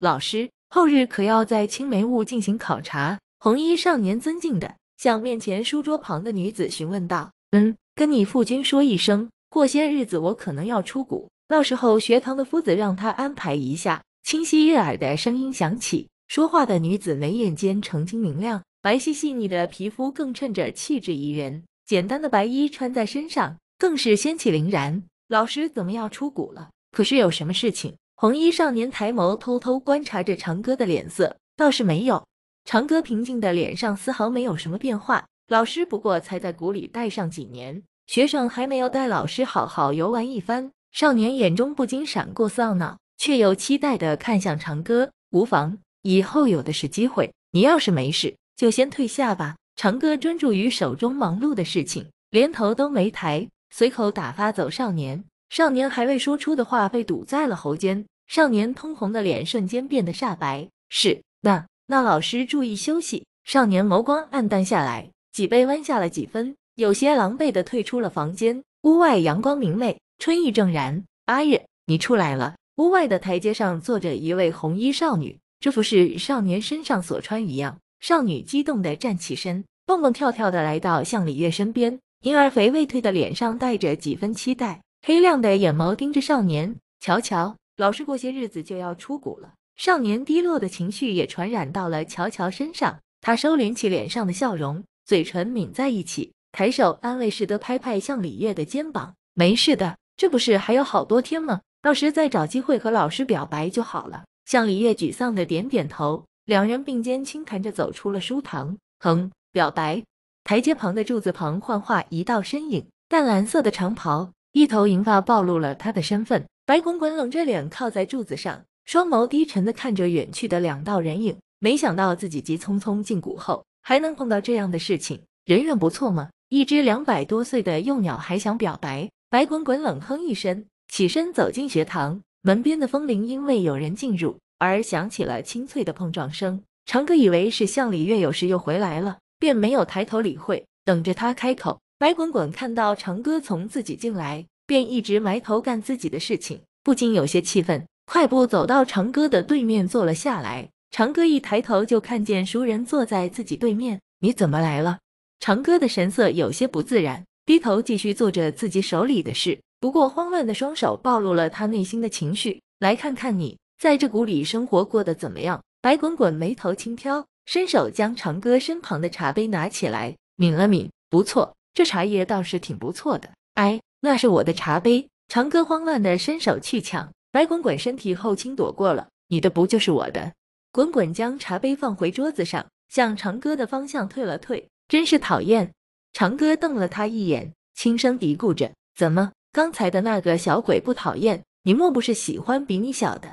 老师后日可要在青梅坞进行考察。红衣少年尊敬的向面前书桌旁的女子询问道：“嗯，跟你父君说一声，过些日子我可能要出谷，到时候学堂的夫子让他安排一下。”清晰悦耳的声音响起，说话的女子眉眼间澄清明亮，白皙细腻的皮肤更衬着气质宜人，简单的白衣穿在身上更是仙气凌然。老师怎么要出谷了？可是有什么事情？红衣少年抬眸，偷偷观察着长歌的脸色，倒是没有。长歌平静的脸上丝毫没有什么变化。老师不过才在谷里待上几年，学生还没有带老师好好游玩一番。少年眼中不禁闪过丧恼，却又期待的看向长歌。无妨，以后有的是机会。你要是没事，就先退下吧。长歌专注于手中忙碌的事情，连头都没抬，随口打发走少年。少年还未说出的话被堵在了喉间，少年通红的脸瞬间变得煞白。是，那那老师注意休息。少年眸光暗淡下来，脊背弯下了几分，有些狼狈的退出了房间。屋外阳光明媚，春意正然。阿月，你出来了。屋外的台阶上坐着一位红衣少女，这服饰与少年身上所穿一样。少女激动的站起身，蹦蹦跳跳的来到向礼月身边，婴儿肥未退的脸上带着几分期待。黑亮的眼眸盯着少年乔乔，老师过些日子就要出谷了。少年低落的情绪也传染到了乔乔身上，他收敛起脸上的笑容，嘴唇抿在一起，抬手安慰似的拍拍向李月的肩膀：“没事的，这不是还有好多天吗？到时再找机会和老师表白就好了。”向李月沮丧的点点头，两人并肩轻弹着走出了书堂。哼，表白。台阶旁的柱子旁幻化一道身影，淡蓝色的长袍。一头银发暴露了他的身份。白滚滚冷着脸靠在柱子上，双眸低沉的看着远去的两道人影。没想到自己急匆匆进谷后，还能碰到这样的事情，人缘不错吗？一只两百多岁的幼鸟还想表白，白滚滚冷哼一声，起身走进学堂。门边的风铃因为有人进入而响起了清脆的碰撞声。长歌以为是向里月有事又回来了，便没有抬头理会，等着他开口。白滚滚看到长哥从自己进来，便一直埋头干自己的事情，不禁有些气愤，快步走到长哥的对面坐了下来。长哥一抬头就看见熟人坐在自己对面，你怎么来了？长哥的神色有些不自然，低头继续做着自己手里的事，不过慌乱的双手暴露了他内心的情绪。来看看你在这谷里生活过得怎么样？白滚滚眉头轻挑，伸手将长哥身旁的茶杯拿起来抿了抿，不错。这茶叶倒是挺不错的。哎，那是我的茶杯。长哥慌乱的伸手去抢，白滚滚身体后倾躲过了。你的不就是我的？滚滚将茶杯放回桌子上，向长哥的方向退了退。真是讨厌！长哥瞪了他一眼，轻声嘀咕着：“怎么，刚才的那个小鬼不讨厌你？莫不是喜欢比你小的？”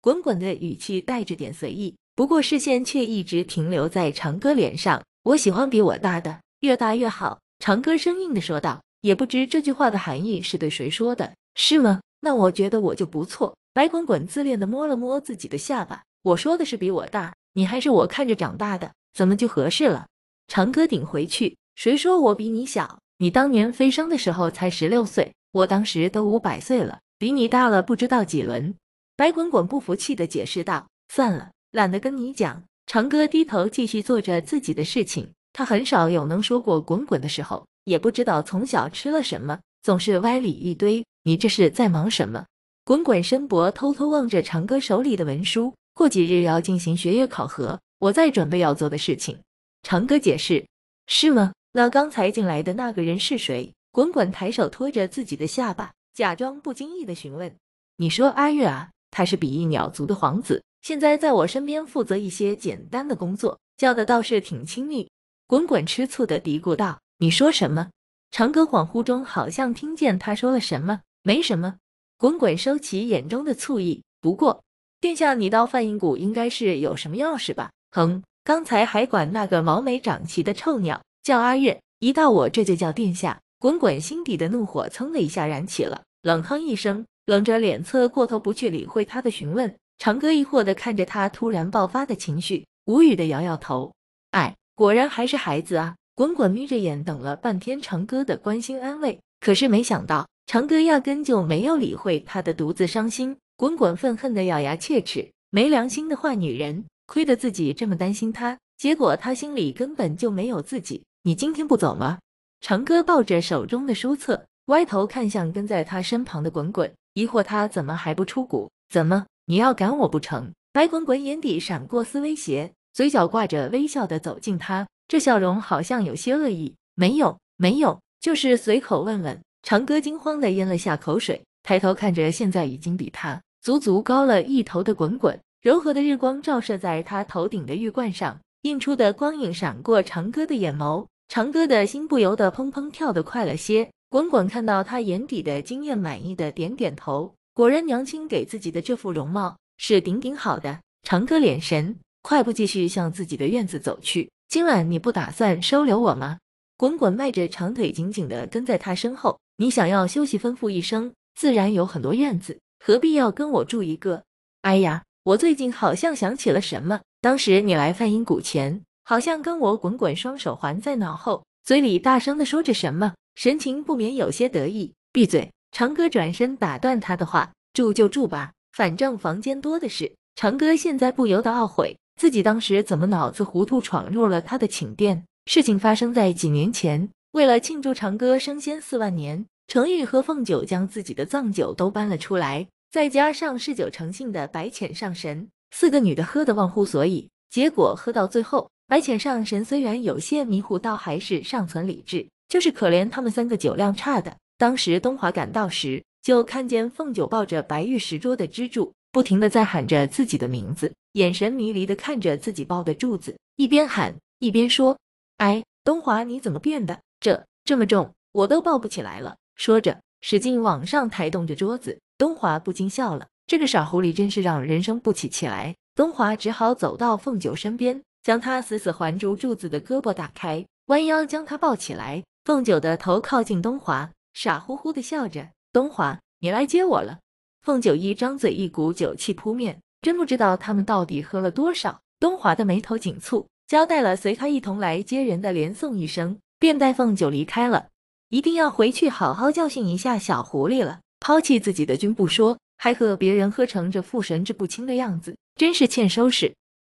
滚滚的语气带着点随意，不过视线却一直停留在长哥脸上。我喜欢比我大的，越大越好。长歌生硬的说道：“也不知这句话的含义是对谁说的，是吗？那我觉得我就不错。”白滚滚自恋的摸了摸自己的下巴：“我说的是比我大，你还是我看着长大的，怎么就合适了？”长歌顶回去：“谁说我比你小？你当年飞升的时候才十六岁，我当时都五百岁了，比你大了不知道几轮。”白滚滚不服气的解释道：“算了，懒得跟你讲。”长歌低头继续做着自己的事情。他很少有能说过“滚滚”的时候，也不知道从小吃了什么，总是歪理一堆。你这是在忙什么？滚滚深伯偷偷望着长哥手里的文书，过几日要进行学业考核，我在准备要做的事情。长哥解释：“是吗？那刚才进来的那个人是谁？”滚滚抬手托着自己的下巴，假装不经意的询问：“你说阿月啊，他是比翼鸟族的皇子，现在在我身边负责一些简单的工作，叫的倒是挺亲密。”滚滚吃醋的嘀咕道：“你说什么？”长歌恍惚中好像听见他说了什么，没什么。滚滚收起眼中的醋意，不过殿下，你到泛音谷应该是有什么要事吧？哼，刚才还管那个毛没长齐的臭鸟叫阿月，一到我这就叫殿下。滚滚心底的怒火噌的一下燃起了，冷哼一声，冷着脸侧过头不去理会他的询问。长歌疑惑的看着他突然爆发的情绪，无语的摇摇头，哎。果然还是孩子啊！滚滚眯着眼，等了半天长哥的关心安慰，可是没想到长哥压根就没有理会他的独自伤心。滚滚愤恨的咬牙切齿，没良心的坏女人，亏得自己这么担心她，结果她心里根本就没有自己。你今天不走吗？长哥抱着手中的书册，歪头看向跟在他身旁的滚滚，疑惑他怎么还不出谷？怎么你要赶我不成？白滚滚眼底闪过丝威胁。嘴角挂着微笑的走近他，这笑容好像有些恶意。没有，没有，就是随口问问。长哥惊慌的咽了下口水，抬头看着现在已经比他足足高了一头的滚滚，柔和的日光照射在他头顶的玉冠上，映出的光影闪过长哥的眼眸，长哥的心不由得砰砰跳得快了些。滚滚看到他眼底的惊艳，满意的点点头，果然娘亲给自己的这副容貌是顶顶好的。长哥脸神。快步继续向自己的院子走去。今晚你不打算收留我吗？滚滚迈着长腿，紧紧地跟在他身后。你想要休息，吩咐一声，自然有很多院子，何必要跟我住一个？哎呀，我最近好像想起了什么。当时你来梵音谷前，好像跟我滚滚双手环在脑后，嘴里大声地说着什么，神情不免有些得意。闭嘴！长哥转身打断他的话。住就住吧，反正房间多的是。长哥现在不由得懊悔。自己当时怎么脑子糊涂闯入了他的寝殿？事情发生在几年前，为了庆祝长歌升仙四万年，程玉和凤九将自己的藏酒都搬了出来，再加上嗜酒成性的白浅上神，四个女的喝得忘乎所以。结果喝到最后，白浅上神虽然有些迷糊，倒还是尚存理智。就是可怜他们三个酒量差的。当时东华赶到时，就看见凤九抱着白玉石桌的支柱，不停的在喊着自己的名字。眼神迷离的看着自己抱的柱子，一边喊一边说：“哎，东华你怎么变的？这这么重，我都抱不起来了。”说着使劲往上抬动着桌子。东华不禁笑了，这个傻狐狸真是让人生不起气来。东华只好走到凤九身边，将他死死环住柱子的胳膊打开，弯腰将他抱起来。凤九的头靠近东华，傻乎乎的笑着：“东华，你来接我了。”凤九一张嘴，一股酒气扑面。真不知道他们到底喝了多少。东华的眉头紧蹙，交代了随他一同来接人的连宋一声，便带凤九离开了。一定要回去好好教训一下小狐狸了。抛弃自己的君不说，还和别人喝成这副神志不清的样子，真是欠收拾。